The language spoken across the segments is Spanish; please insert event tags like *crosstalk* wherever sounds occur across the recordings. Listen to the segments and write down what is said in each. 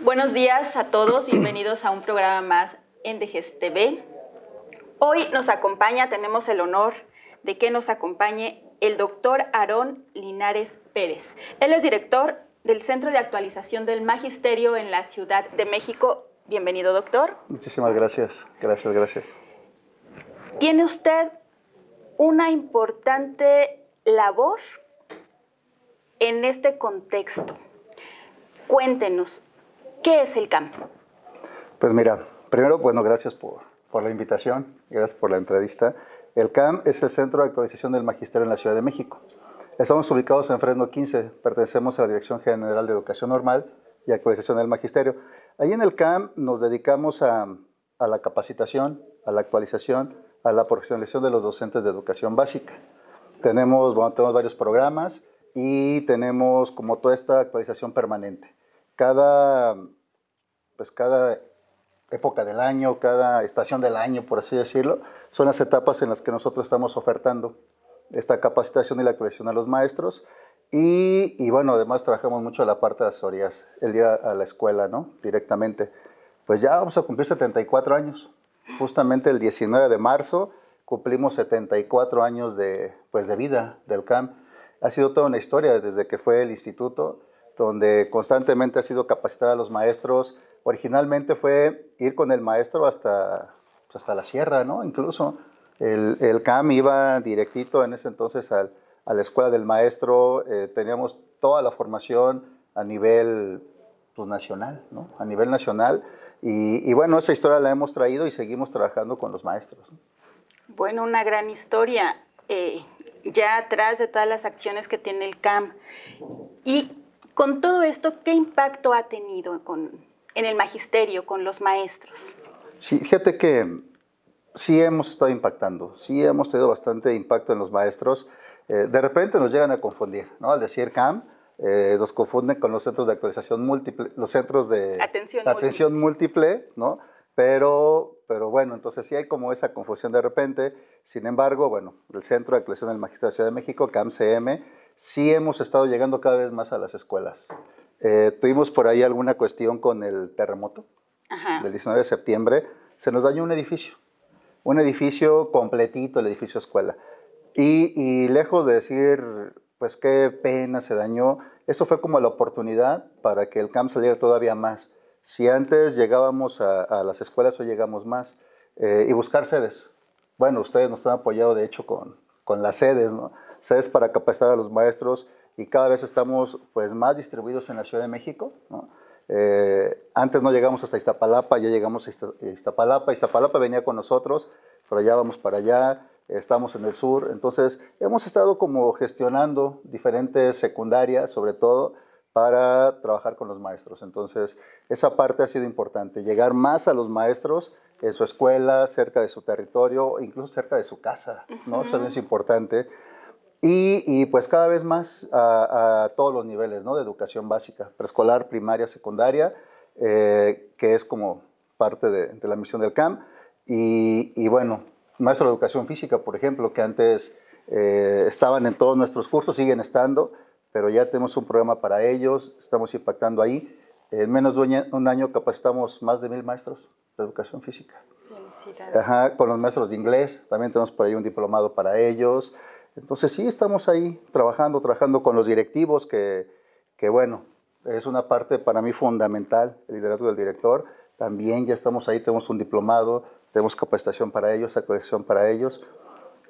Buenos días a todos, bienvenidos a un programa más en DGS TV. Hoy nos acompaña, tenemos el honor de que nos acompañe el doctor Aarón Linares Pérez. Él es director del Centro de Actualización del Magisterio en la Ciudad de México. Bienvenido, doctor. Muchísimas gracias, gracias, gracias. Tiene usted una importante labor en este contexto. Cuéntenos, ¿qué es el campo? Pues mira, primero, bueno, gracias por, por la invitación, gracias por la entrevista. El CAM es el Centro de Actualización del Magisterio en la Ciudad de México. Estamos ubicados en Fresno 15, pertenecemos a la Dirección General de Educación Normal y Actualización del Magisterio. Ahí en el CAM nos dedicamos a, a la capacitación, a la actualización, a la profesionalización de los docentes de educación básica. Tenemos, bueno, tenemos varios programas y tenemos como toda esta actualización permanente. Cada, pues cada época del año, cada estación del año, por así decirlo, son las etapas en las que nosotros estamos ofertando esta capacitación y la creación a los maestros. Y, bueno, además trabajamos mucho la parte de las orillas, el día a la escuela, ¿no? Directamente. Pues ya vamos a cumplir 74 años. Justamente el 19 de marzo cumplimos 74 años de, pues, de vida del CAM. Ha sido toda una historia desde que fue el instituto donde constantemente ha sido capacitar a los maestros. Originalmente fue ir con el maestro hasta, pues, hasta la sierra, ¿no? Incluso el, CAM iba directito en ese entonces a la escuela del maestro, eh, teníamos toda la formación a nivel pues, nacional, ¿no? A nivel nacional. Y, bueno, esa historia la hemos traído y seguimos trabajando con los maestros. Bueno, una gran historia. Eh, ya atrás de todas las acciones que tiene el CAM. Y con todo esto, ¿qué impacto ha tenido en el magisterio, con los maestros? Sí, fíjate que sí hemos estado impactando, sí hemos tenido bastante impacto en los maestros. Eh, de repente nos llegan a confundir, ¿no? Al decir CAM, eh, nos confunden con los centros de actualización múltiple, los centros de atención, múltiple. ¿no? Pero, pero bueno, entonces sí hay como esa confusión de repente. Sin embargo, bueno, el Centro de Actualización del Magisterio de Ciudad de México, CAMCM, sí hemos estado llegando cada vez más a las escuelas. Eh, tuvimos por ahí alguna cuestión con el terremoto del 19 de septiembre. Se nos dañó un edificio, un edificio completito, el edificio escuela. Y, lejos de decir, pues qué pena, se dañó, eso fue como la oportunidad para que el camp saliera todavía más. Si antes llegábamos a, las escuelas, hoy llegamos más. Eh, y buscar sedes. Bueno, ustedes nos han apoyado, de hecho, con, con las sedes, ¿no? se es para capacitar a los maestros y cada vez estamos pues, más distribuidos en la Ciudad de México. Eh, antes no llegamos hasta Iztapalapa, ya llegamos a Iztapalapa. Iztapalapa venía con nosotros, pero allá vamos para allá, estamos en el sur. Entonces, hemos estado como gestionando diferentes secundarias, sobre todo, para trabajar con los maestros. Entonces, esa parte ha sido importante, llegar más a los maestros en su escuela, cerca de su territorio, incluso cerca de su casa, ¿no? también Eso es importante. Y, pues cada vez más a, todos los niveles ¿no? de educación básica, preescolar, primaria, secundaria, eh, que es como parte de, la misión del CAM. Y, bueno, maestros de educación física, por ejemplo, que antes eh, estaban en todos nuestros cursos, siguen estando, pero ya tenemos un programa para ellos, estamos impactando ahí. En menos de un año capacitamos más de mil maestros de educación física. con los maestros de inglés, también tenemos por ahí un diplomado para ellos. Entonces sí estamos ahí trabajando, trabajando con los directivos, que, que bueno, es una parte para mí fundamental, el liderazgo del director. También ya estamos ahí, tenemos un diplomado, tenemos capacitación para ellos, actualización para ellos.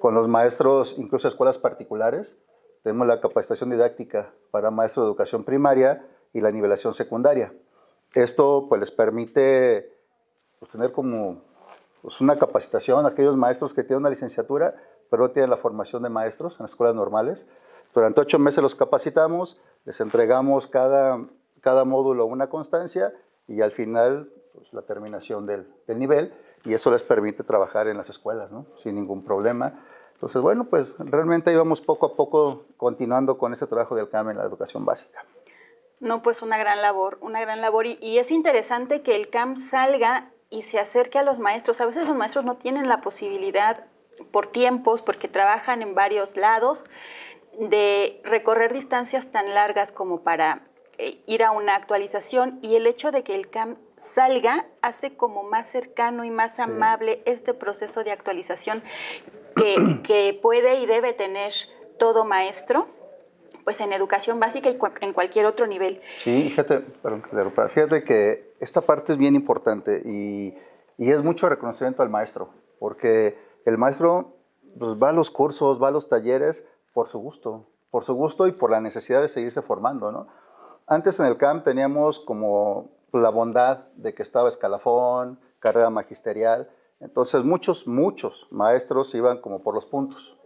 Con los maestros, incluso escuelas particulares, tenemos la capacitación didáctica para maestros de educación primaria y la nivelación secundaria. Esto pues les permite pues, tener como pues, una capacitación a aquellos maestros que tienen una licenciatura pero no tienen la formación de maestros en las escuelas normales. Durante ocho meses los capacitamos, les entregamos cada, cada módulo una constancia y al final pues, la terminación del, nivel y eso les permite trabajar en las escuelas ¿no? sin ningún problema. Entonces, bueno, pues realmente íbamos poco a poco continuando con ese trabajo del CAM en la educación básica. No, pues una gran labor, una gran labor. Y, y es interesante que el CAM salga y se acerque a los maestros. A veces los maestros no tienen la posibilidad por tiempos, porque trabajan en varios lados, de recorrer distancias tan largas como para eh, ir a una actualización y el hecho de que el CAM salga hace como más cercano y más amable este proceso de actualización *clears throat* que, puede y debe tener todo maestro pues en educación básica y en cualquier otro nivel. Sí, fíjate, fíjate que esta parte es bien importante y, y, es mucho reconocimiento al maestro, porque el maestro pues, va a los cursos, va a los talleres por su gusto, por su gusto y por la necesidad de seguirse formando, ¿no? Antes en el CAM teníamos como la bondad de que estaba escalafón, carrera magisterial, entonces muchos, muchos maestros iban como por los puntos.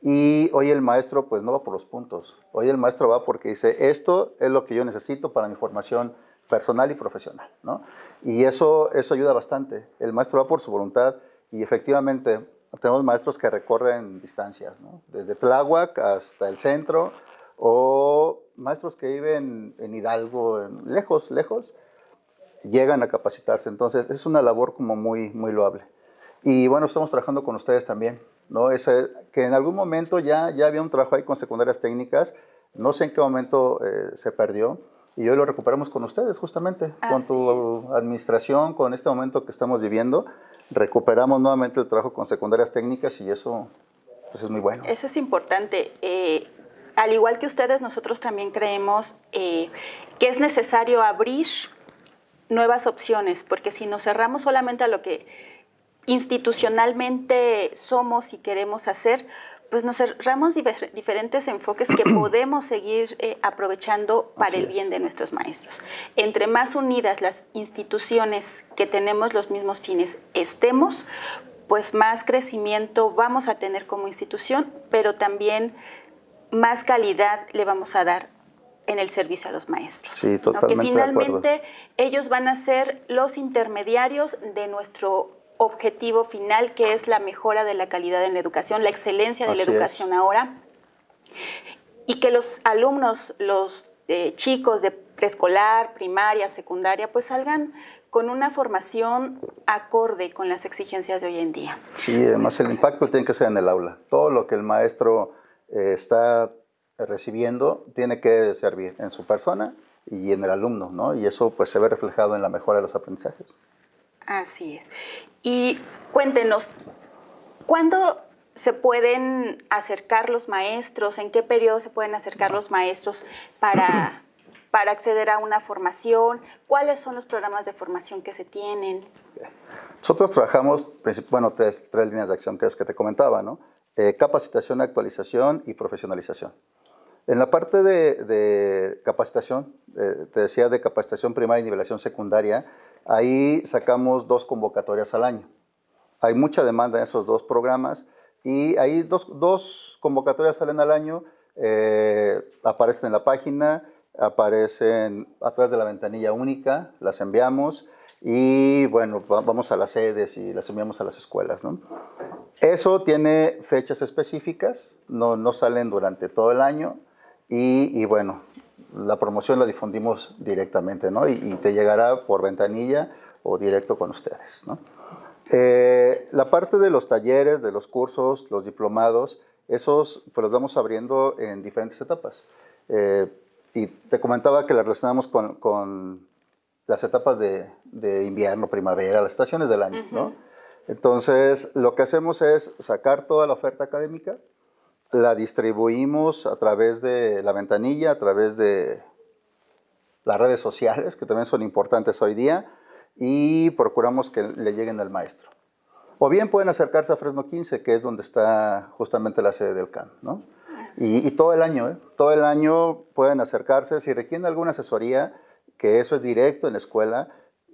Y hoy el maestro pues no va por los puntos, hoy el maestro va porque dice, esto es lo que yo necesito para mi formación personal y profesional, ¿no? Y eso, eso ayuda bastante, el maestro va por su voluntad y efectivamente, tenemos maestros que recorren distancias, desde Tláhuac hasta el centro, o maestros que viven en Hidalgo, en, lejos, lejos, llegan a capacitarse. Entonces, es una labor como muy, muy loable. Y bueno, estamos trabajando con ustedes también, que en algún momento ya, ya había un trabajo ahí con secundarias técnicas, no sé en qué momento eh, se perdió, y hoy lo recuperamos con ustedes justamente, con tu administración, con este momento que estamos viviendo recuperamos nuevamente el trabajo con secundarias técnicas y eso pues, es muy bueno. Eso es importante. Eh, al igual que ustedes, nosotros también creemos eh, que es necesario abrir nuevas opciones, porque si nos cerramos solamente a lo que institucionalmente somos y queremos hacer, pues nos cerramos diferentes enfoques que *clears throat* podemos seguir eh, aprovechando para el bien de nuestros maestros. Entre más unidas las instituciones que tenemos los mismos fines estemos, pues más crecimiento vamos a tener como institución, pero también más calidad le vamos a dar en el servicio a los maestros. Sí, totalmente. Porque Que finalmente ellos van a ser los intermediarios de nuestro objetivo final que es la mejora de la calidad en la educación, la excelencia de la educación ahora, y que los alumnos, los eh, chicos de preescolar, primaria, secundaria, pues salgan con una formación acorde con las exigencias de hoy en día. Sí, además el impacto tiene que ser en el aula. Todo lo que el maestro eh, está recibiendo tiene que servir en su persona y en el alumno, ¿no? Y eso pues se ve reflejado en la mejora de los aprendizajes. Así es. Y cuéntenos, ¿cuándo se pueden acercar los maestros? ¿En qué periodo se pueden acercar los maestros para, *clears throat* acceder a una formación? ¿Cuáles son los programas de formación que se tienen? Nosotros trabajamos, bueno, tres, tres líneas de acción que que te comentaba, ¿no? Eh, capacitación, actualización y profesionalización. En la parte de, capacitación, eh, te decía de capacitación primaria y nivelación secundaria, Ahí sacamos dos convocatorias al año. Hay mucha demanda en esos dos programas y ahí dos, convocatorias salen al año, eh, aparecen en la página, aparecen atrás de la ventanilla única, las enviamos y bueno, vamos a las sedes y las enviamos a las escuelas. Eso tiene fechas específicas, no, no salen durante todo el año y bueno, la promoción la difundimos directamente, ¿no? Y, te llegará por ventanilla o directo con ustedes, eh, la parte de los talleres, de los cursos, los diplomados, esos pues, los vamos abriendo en diferentes etapas. Eh, y te comentaba que la relacionamos con, las etapas de, invierno, primavera, las estaciones del año, Entonces, lo que hacemos es sacar toda la oferta académica, la distribuimos a través de la ventanilla, a través de las redes sociales, que también son importantes hoy día, y procuramos que le lleguen al maestro. O bien pueden acercarse a Fresno 15, que es donde está justamente la sede del CAM, ¿no? Y, todo el año, ¿eh? todo el año pueden acercarse. Si requieren alguna asesoría, que eso es directo en la escuela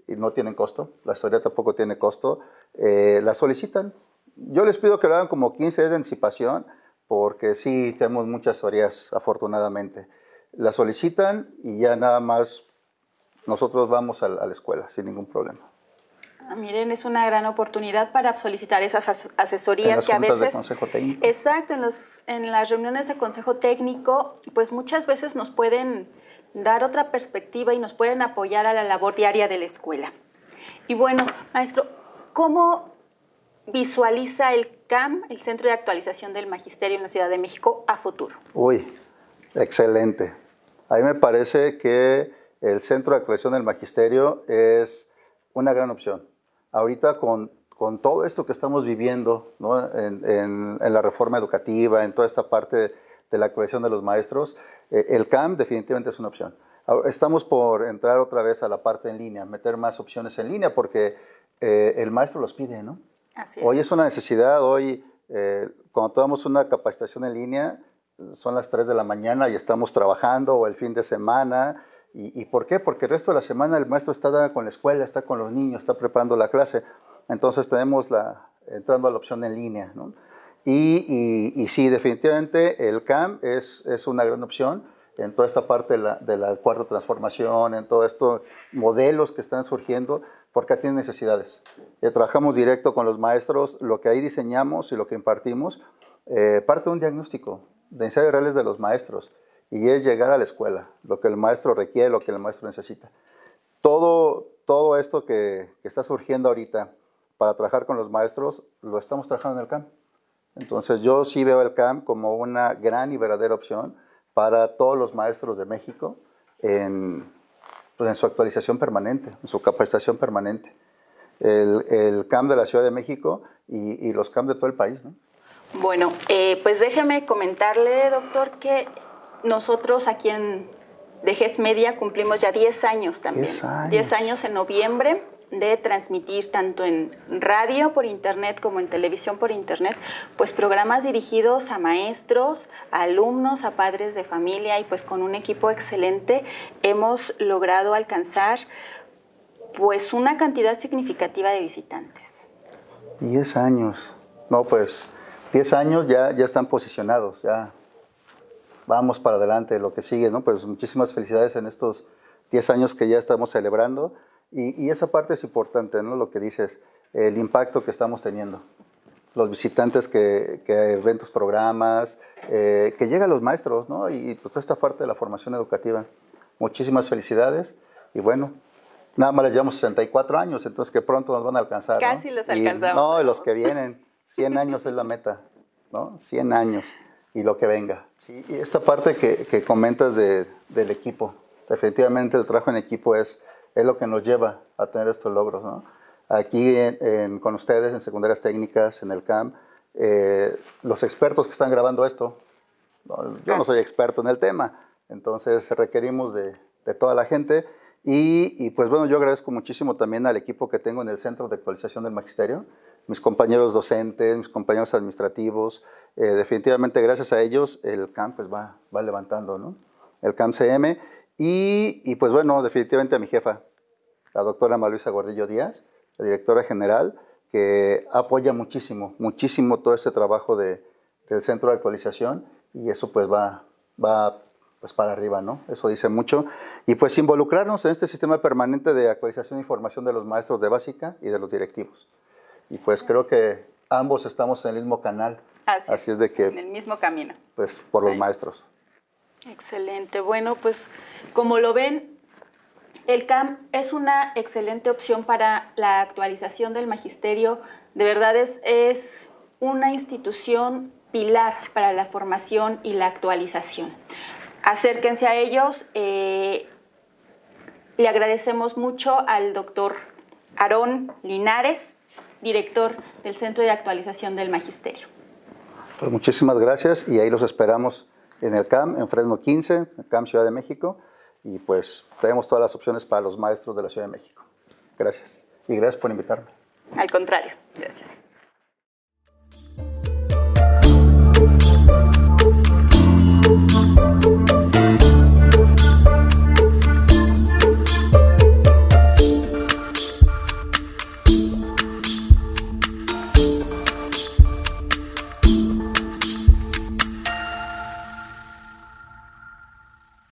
y no tienen costo, la asesoría tampoco tiene costo, eh, la solicitan. Yo les pido que lo hagan como 15 días de anticipación porque sí hacemos muchas asesorías afortunadamente. La solicitan y ya nada más nosotros vamos a, la escuela sin ningún problema. Ah, miren, es una gran oportunidad para solicitar esas asesorías que a veces. De consejo técnico. Exacto, en, los, en las reuniones de consejo técnico, pues muchas veces nos pueden dar otra perspectiva y nos pueden apoyar a la labor diaria de la escuela. Y bueno, maestro, ¿cómo visualiza el CAM, el Centro de Actualización del Magisterio en la Ciudad de México, a futuro? Uy, excelente. A mí me parece que el Centro de Actualización del Magisterio es una gran opción. Ahorita con, con todo esto que estamos viviendo en, en, la reforma educativa, en toda esta parte de la actualización de los maestros, eh, el CAM definitivamente es una opción. Estamos por entrar otra vez a la parte en línea, meter más opciones en línea porque eh, el maestro los pide, ¿no? Hoy es una necesidad, hoy eh, cuando tomamos una capacitación en línea, son las 3 de la mañana y estamos trabajando o el fin de semana. ¿Y, por qué? Porque el resto de la semana el maestro está con la escuela, está con los niños, está preparando la clase. Entonces tenemos la, entrando a la opción en línea. ¿no? Y, sí, definitivamente el CAM es, una gran opción en toda esta parte de la, de la cuarta transformación, en todos estos modelos que están surgiendo porque tienen necesidades. Eh, trabajamos directo con los maestros, lo que ahí diseñamos y lo que impartimos eh, parte de un diagnóstico de ensayos reales de los maestros y es llegar a la escuela, lo que el maestro requiere, lo que el maestro necesita. Todo, todo esto que, que está surgiendo ahorita para trabajar con los maestros lo estamos trabajando en el CAM. Entonces yo sí veo el CAM como una gran y verdadera opción para todos los maestros de México en pues, en su actualización permanente, en su capacitación permanente. El, el de la Ciudad de México y, los cambios de todo el país. ¿no? Bueno, eh, pues déjeme comentarle, doctor, que nosotros aquí en Dejes Media cumplimos ya 10 años también. 10 años. 10 años en noviembre de transmitir tanto en radio por internet como en televisión por internet, pues programas dirigidos a maestros, a alumnos, a padres de familia y pues con un equipo excelente hemos logrado alcanzar pues una cantidad significativa de visitantes. 10 años. No, pues 10 años ya, ya están posicionados, ya vamos para adelante, lo que sigue, ¿no? Pues muchísimas felicidades en estos 10 años que ya estamos celebrando y, esa parte es importante, ¿no? Lo que dices, el impacto que estamos teniendo. Los visitantes que, que ven tus programas, eh, que llegan los maestros, ¿no? Y, toda esta parte de la formación educativa. Muchísimas felicidades y bueno, nada más les llevamos 64 años, entonces que pronto nos van a alcanzar. Casi los alcanzamos. no, los que vienen, 100 años es la meta, ¿no? 100 años y lo que venga. y esta parte que, que comentas de, del equipo, definitivamente el trabajo en equipo es es lo que nos lleva a tener estos logros. Aquí con ustedes, en secundarias técnicas, en el CAM, eh, los expertos que están grabando esto, yo no soy experto en el tema, entonces requerimos de, toda la gente. Y, pues bueno, yo agradezco muchísimo también al equipo que tengo en el Centro de Actualización del Magisterio, mis compañeros docentes, mis compañeros administrativos. Eh, definitivamente gracias a ellos el CAM pues va, va levantando, El CAM CM. Y, pues bueno, definitivamente a mi jefa, la doctora Maluisa Gordillo Díaz, la directora general, que apoya muchísimo, muchísimo todo este trabajo de, del centro de actualización y eso pues va, va pues para arriba, ¿no? Eso dice mucho. Y pues involucrarnos en este sistema permanente de actualización e información de los maestros de básica y de los directivos. Y pues creo que ambos estamos en el mismo canal. Así, es, de que... En el mismo camino. Pues por los maestros. Excelente. Bueno, pues como lo ven, el CAM es una excelente opción para la actualización del magisterio. De verdad es, una institución pilar para la formación y la actualización. Acérquense a ellos. Eh, le agradecemos mucho al doctor Aarón Linares, director del Centro de Actualización del Magisterio. Pues muchísimas gracias y ahí los esperamos en el CAM, en Fresno 15, el CAM Ciudad de México, y pues tenemos todas las opciones para los maestros de la Ciudad de México. Gracias. Y gracias por invitarme. Al contrario, gracias.